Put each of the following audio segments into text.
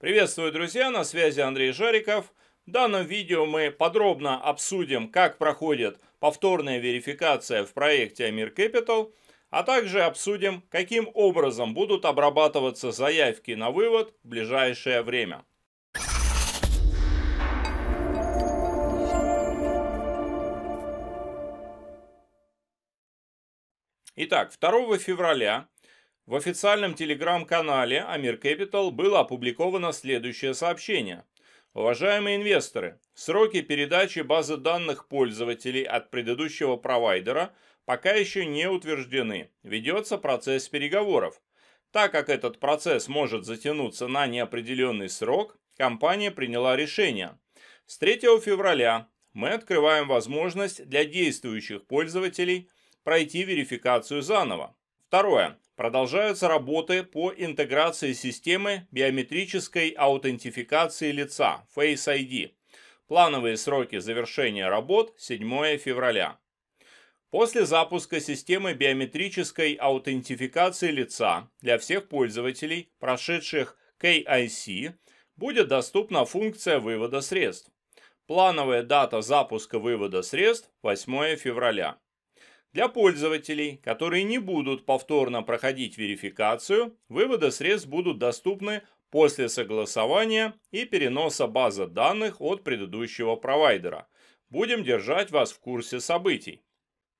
Приветствую, друзья, на связи Андрей Жариков. В данном видео мы подробно обсудим, как проходит повторная верификация в проекте Amir Capital, а также обсудим, каким образом будут обрабатываться заявки на вывод в ближайшее время. Итак, 2 февраля в официальном телеграм-канале Амир Capital было опубликовано следующее сообщение. Уважаемые инвесторы, сроки передачи базы данных пользователей от предыдущего провайдера пока еще не утверждены. Ведется процесс переговоров. Так как этот процесс может затянуться на неопределенный срок, компания приняла решение. С 3 февраля мы открываем возможность для действующих пользователей пройти верификацию заново. Второе. Продолжаются работы по интеграции системы биометрической аутентификации лица Face ID. Плановые сроки завершения работ 7 февраля. После запуска системы биометрической аутентификации лица для всех пользователей, прошедших KIC, будет доступна функция вывода средств. Плановая дата запуска вывода средств 8 февраля. Для пользователей, которые не будут повторно проходить верификацию, выводы средств будут доступны после согласования и переноса базы данных от предыдущего провайдера. Будем держать вас в курсе событий.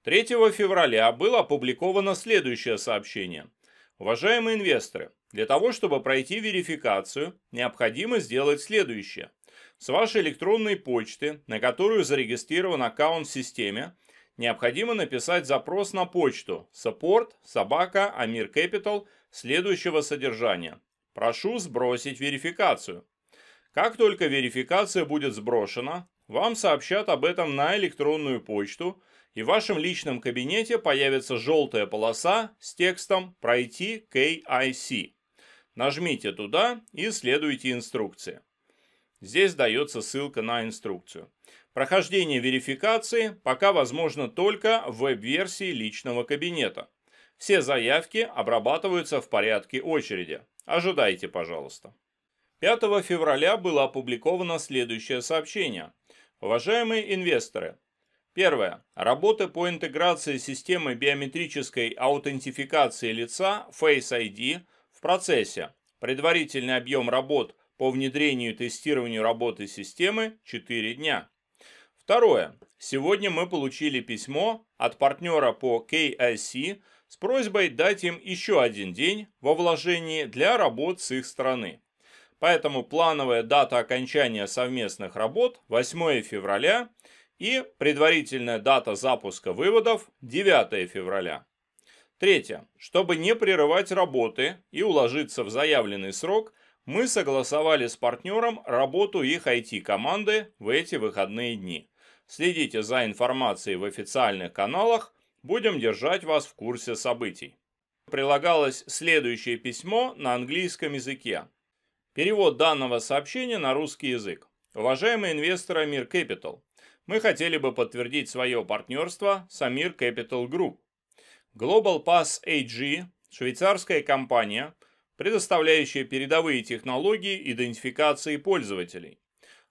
3 февраля было опубликовано следующее сообщение. Уважаемые инвесторы, для того, чтобы пройти верификацию, необходимо сделать следующее. С вашей электронной почты, на которую зарегистрирован аккаунт в системе, необходимо написать запрос на почту support собака Амир Capital следующего содержания. Прошу сбросить верификацию. Как только верификация будет сброшена, вам сообщат об этом на электронную почту, и в вашем личном кабинете появится желтая полоса с текстом «Пройти KIC». Нажмите туда и следуйте инструкции. Здесь дается ссылка на инструкцию. Прохождение верификации пока возможно только в веб-версии личного кабинета. Все заявки обрабатываются в порядке очереди. Ожидайте, пожалуйста. 5 февраля было опубликовано следующее сообщение. Уважаемые инвесторы, Первое. Работы по интеграции системы биометрической аутентификации лица Face ID в процессе. Предварительный объем работ по внедрению и тестированию работы системы 4 дня. Второе. Сегодня мы получили письмо от партнера по KIC с просьбой дать им еще один день во вложении для работ с их стороны. Поэтому плановая дата окончания совместных работ 8 февраля и предварительная дата запуска выводов 9 февраля. Третье. Чтобы не прерывать работы и уложиться в заявленный срок, мы согласовали с партнером работу их IT-команды в эти выходные дни. Следите за информацией в официальных каналах, будем держать вас в курсе событий. Прилагалось следующее письмо на английском языке. Перевод данного сообщения на русский язык. Уважаемые инвесторы Мир Capital, мы хотели бы подтвердить свое партнерство с Амир Capital Group. Global Pass AG, швейцарская компания – предоставляющая передовые технологии идентификации пользователей.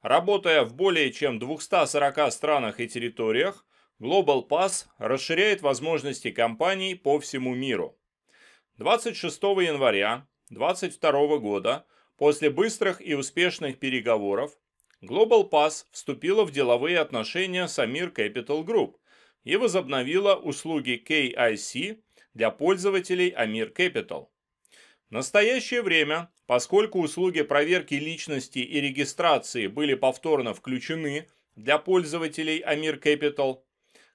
Работая в более чем 240 странах и территориях, Global Pass расширяет возможности компаний по всему миру. 26 января 2022 года, после быстрых и успешных переговоров, Global Pass вступила в деловые отношения с Amir Capital Group и возобновила услуги KIC для пользователей Amir Capital. В настоящее время, поскольку услуги проверки личности и регистрации были повторно включены для пользователей Amir Capital,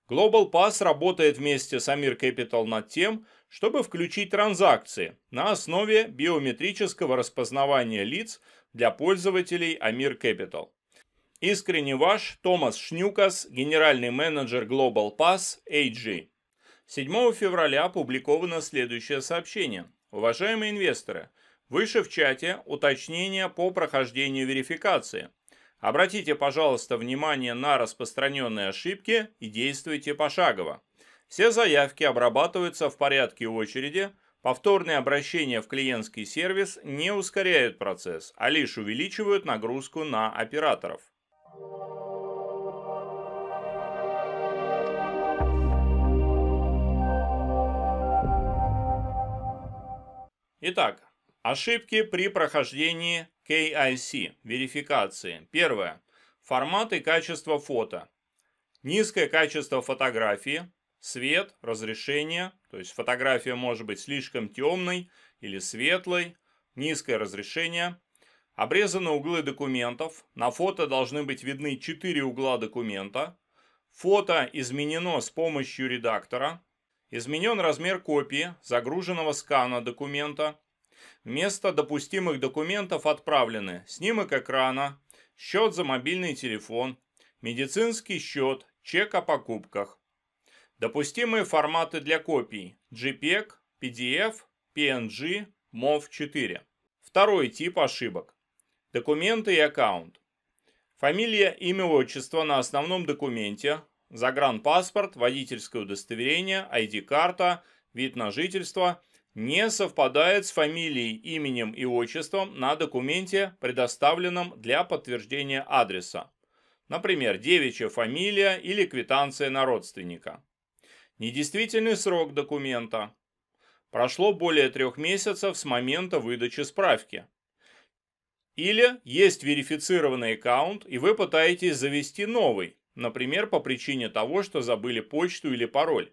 Global Pass работает вместе с Amir Capital над тем, чтобы включить транзакции на основе биометрического распознавания лиц для пользователей Amir Capital. Искренне ваш Томас Шнюкас, генеральный менеджер Global Pass AG. 7 февраля опубликовано следующее сообщение – Уважаемые инвесторы, выше в чате уточнение по прохождению верификации. Обратите, пожалуйста, внимание на распространенные ошибки и действуйте пошагово. Все заявки обрабатываются в порядке очереди, повторные обращения в клиентский сервис не ускоряют процесс, а лишь увеличивают нагрузку на операторов. Thank you Итак, ошибки при прохождении KIC верификации. Первое. Формат и качество фото. Низкое качество фотографии, свет, разрешение, то есть фотография может быть слишком темной или светлой, низкое разрешение. Обрезаны углы документов, на фото должны быть видны 4 угла документа. Фото изменено с помощью редактора, Изменен размер копии загруженного скана документа. Вместо допустимых документов отправлены снимок экрана, счет за мобильный телефон, медицинский счет, чек о покупках. Допустимые форматы для копий – JPEG, PDF, e PNG, MOV4. Второй тип ошибок. Документы и аккаунт. Фамилия, имя, отчество на основном документе, загранпаспорт, водительское удостоверение, ID-карта, вид на жительство не совпадает с фамилией, именем и отчеством на документе, предоставленном для подтверждения адреса. Например, девичья фамилия или квитанция на родственника. Недействительный срок документа. Прошло более трех месяцев с момента выдачи справки. Или есть верифицированный аккаунт, и вы пытаетесь завести новый, Например, по причине того, что забыли почту или пароль.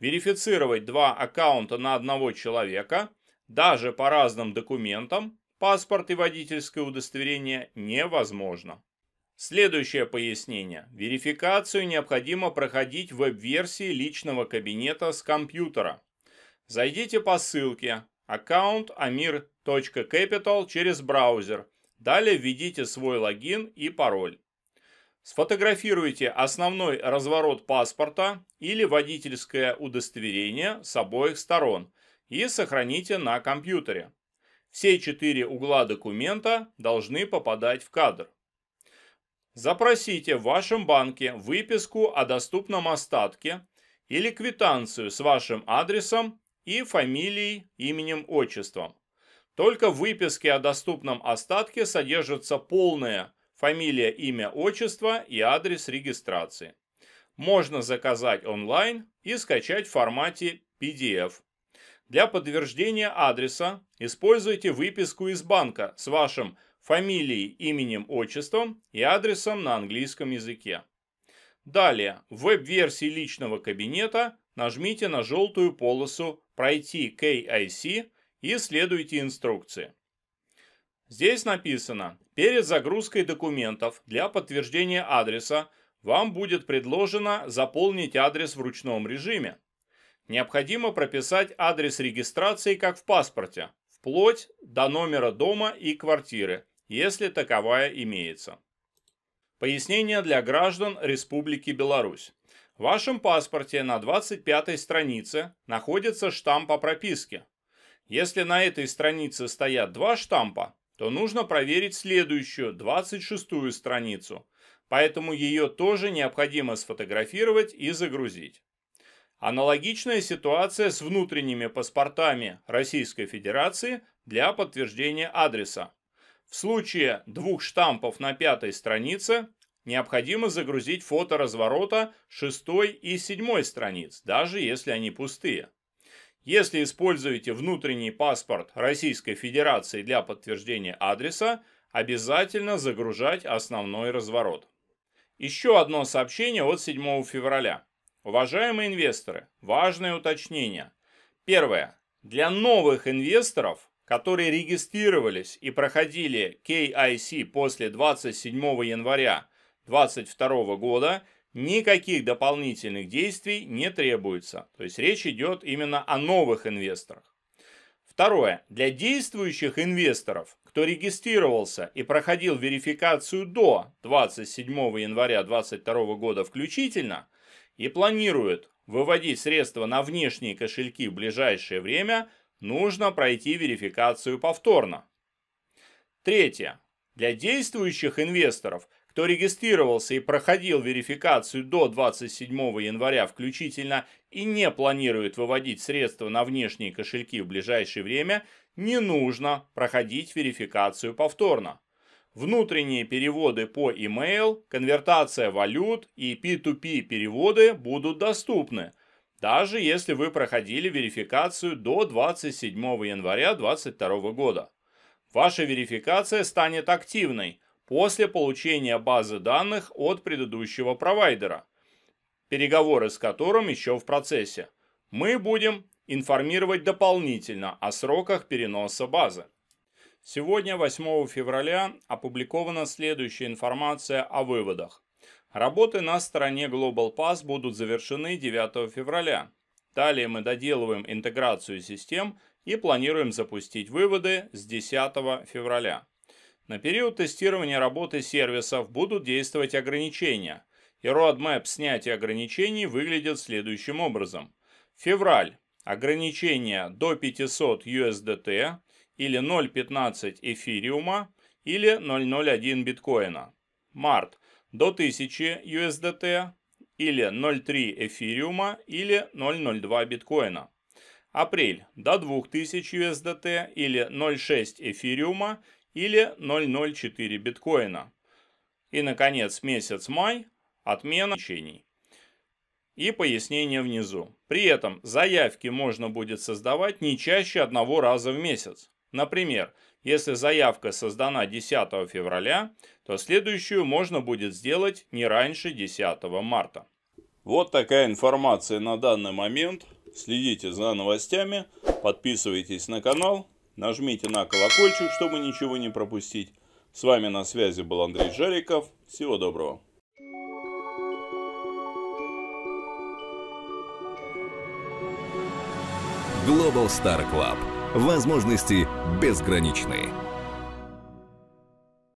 Верифицировать два аккаунта на одного человека, даже по разным документам, паспорт и водительское удостоверение, невозможно. Следующее пояснение. Верификацию необходимо проходить в веб-версии личного кабинета с компьютера. Зайдите по ссылке аккаунт amir.capital через браузер. Далее введите свой логин и пароль. Сфотографируйте основной разворот паспорта или водительское удостоверение с обоих сторон и сохраните на компьютере. Все четыре угла документа должны попадать в кадр. Запросите в вашем банке выписку о доступном остатке или квитанцию с вашим адресом и фамилией, именем, отчеством. Только в выписке о доступном остатке содержится полное фамилия, имя, отчество и адрес регистрации. Можно заказать онлайн и скачать в формате PDF. Для подтверждения адреса используйте выписку из банка с вашим фамилией, именем, отчеством и адресом на английском языке. Далее, в веб-версии личного кабинета нажмите на желтую полосу «Пройти KIC» и следуйте инструкции. Здесь написано, перед загрузкой документов для подтверждения адреса вам будет предложено заполнить адрес в ручном режиме. Необходимо прописать адрес регистрации как в паспорте, вплоть до номера дома и квартиры, если таковая имеется. Пояснение для граждан Республики Беларусь. В вашем паспорте на 25 странице находится штамп о прописке. Если на этой странице стоят два штампа, то нужно проверить следующую, 26-ю страницу, поэтому ее тоже необходимо сфотографировать и загрузить. Аналогичная ситуация с внутренними паспортами Российской Федерации для подтверждения адреса. В случае двух штампов на пятой странице необходимо загрузить фото разворота шестой и седьмой страниц, даже если они пустые. Если используете внутренний паспорт Российской Федерации для подтверждения адреса, обязательно загружать основной разворот. Еще одно сообщение от 7 февраля. Уважаемые инвесторы, важное уточнение. Первое. Для новых инвесторов, которые регистрировались и проходили KIC после 27 января 2022 года, никаких дополнительных действий не требуется. То есть речь идет именно о новых инвесторах. Второе. Для действующих инвесторов, кто регистрировался и проходил верификацию до 27 января 2022 года включительно и планирует выводить средства на внешние кошельки в ближайшее время, нужно пройти верификацию повторно. Третье. Для действующих инвесторов, кто регистрировался и проходил верификацию до 27 января включительно и не планирует выводить средства на внешние кошельки в ближайшее время, не нужно проходить верификацию повторно. Внутренние переводы по email, конвертация валют и P2P переводы будут доступны, даже если вы проходили верификацию до 27 января 2022 года. Ваша верификация станет активной – после получения базы данных от предыдущего провайдера, переговоры с которым еще в процессе. Мы будем информировать дополнительно о сроках переноса базы. Сегодня, 8 февраля, опубликована следующая информация о выводах. Работы на стороне Global Pass будут завершены 9 февраля. Далее мы доделываем интеграцию систем и планируем запустить выводы с 10 февраля. На период тестирования работы сервисов будут действовать ограничения, и roadmap снятия ограничений выглядит следующим образом. Февраль. Ограничения до 500 USDT или 0.15 эфириума или 0.01 биткоина. Март. До 1000 USDT или 0.3 эфириума или 0.02 биткоина. Апрель. До 2000 USDT или 0.6 эфириума или 0,04 биткоина. И, наконец, месяц май, отмена течений. И пояснение внизу. При этом заявки можно будет создавать не чаще одного раза в месяц. Например, если заявка создана 10 февраля, то следующую можно будет сделать не раньше 10 марта. Вот такая информация на данный момент. Следите за новостями, подписывайтесь на канал. Нажмите на колокольчик, чтобы ничего не пропустить. С вами на связи был Андрей Жариков. Всего доброго. Global Star Club. Возможности безграничные.